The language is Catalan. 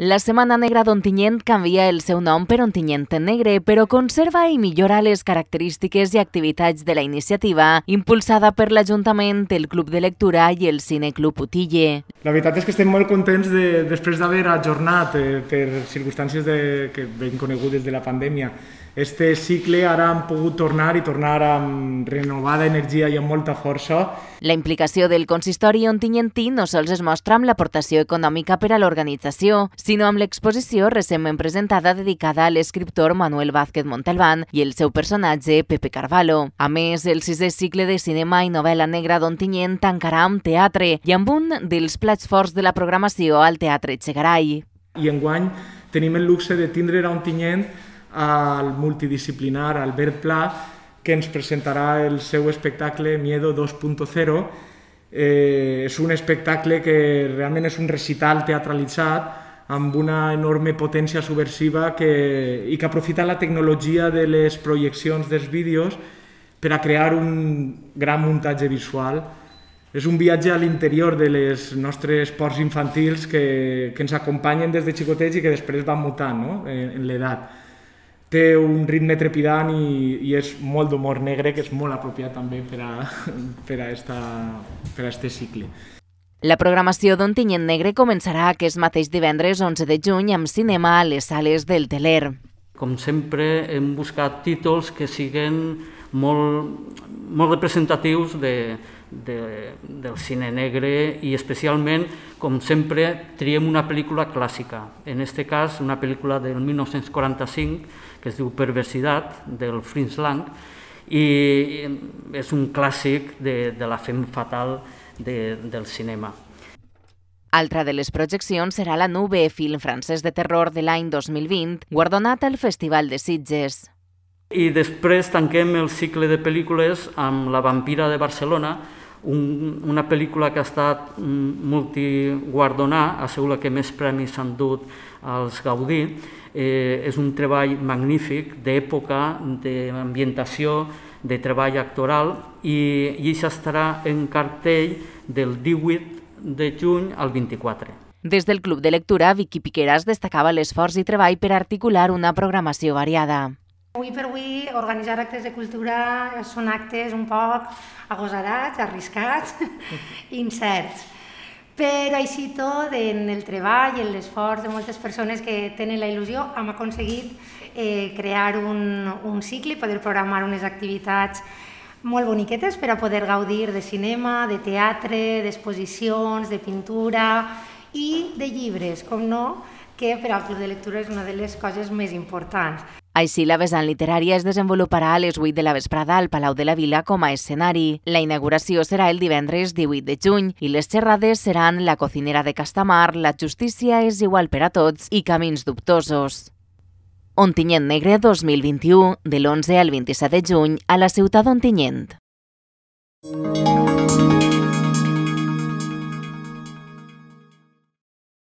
La Setmana Negra d'Ontinyent canvia el seu nom per Ontinyent Negre, però conserva i millora les característiques i activitats de la iniciativa, impulsada per l'Ajuntament, el Club de Lectura i el Cine Club Utille. La veritat és que estem molt contents de, després d'haver ajornat eh, per circumstàncies de, que ben conegudes de la pandèmia Este cicle ara han pogut tornar i tornar amb renovada energia i amb molta força. La implicació del consistori ontinyentí no sols es mostra amb l'aportació econòmica per a l'organització, sinó amb l'exposició recentment presentada dedicada a l'escriptor Manuel Vázquez Montalbán i el seu personatge Pepe Carvalho. A més, el sisè cicle de cinema i novel·la negra d'Ontinyent tancarà amb teatre i amb un dels plats forts de la programació al Teatre Xegarai. I enguany tenim el luxe de tindre a Ontinyent al multidisciplinar Albert Pla, que ens presentarà el seu espectacle Miedo 2.0. Eh, és un espectacle que realment és un recital teatralitzat amb una enorme potència subversiva que, i que aprofita la tecnologia de les projeccions dels vídeos per a crear un gran muntatge visual. És un viatge a l'interior de les nostres ports infantils que, que ens acompanyen des de xicotets i que després van mutant no? en, eh, en l'edat té un ritme trepidant i, i és molt d'humor negre que és molt apropiat també per a, per a, esta, per a este cicle. La programació d'On Tinyent Negre començarà aquest mateix divendres 11 de juny amb cinema a les sales del Teler. Com sempre hem buscat títols que siguen molt, molt representatius de, de, del cine negre i especialment, com sempre, triem una pel·lícula clàssica. En aquest cas, una pel·lícula del 1945 que es diu Perversitat, del Fritz Lang, i és un clàssic de, de la fem fatal de, del cinema. Altra de les projeccions serà la Nube, film francès de terror de l'any 2020, guardonat al Festival de Sitges. I després tanquem el cicle de pel·lícules amb La vampira de Barcelona, un, una pel·lícula que ha estat multiguardonà, ha sigut la que més premis s'han dut als Gaudí, eh, és un treball magnífic d'època, d'ambientació, de treball actoral i, i això estarà en cartell del 18 de juny al 24. Des del Club de Lectura, Vicky Piqueras destacava l'esforç i treball per articular una programació variada. Avui per avui organitzar actes de cultura són actes un poc agosarats, arriscats, incerts. Però així tot, en el treball i en l'esforç de moltes persones que tenen la il·lusió, hem aconseguit eh, crear un, un cicle, poder programar unes activitats molt boniquetes per a poder gaudir de cinema, de teatre, d'exposicions, de pintura i de llibres, com no, que per al Club de Lectura és una de les coses més importants. Així, la vessant literària es desenvoluparà a les 8 de la vesprada al Palau de la Vila com a escenari. La inauguració serà el divendres 18 de juny i les xerrades seran La cocinera de Castamar, La justícia és igual per a tots i Camins dubtosos. Ontinyent Negre 2021, de l'11 al 27 de juny, a la ciutat d'Ontinyent. Música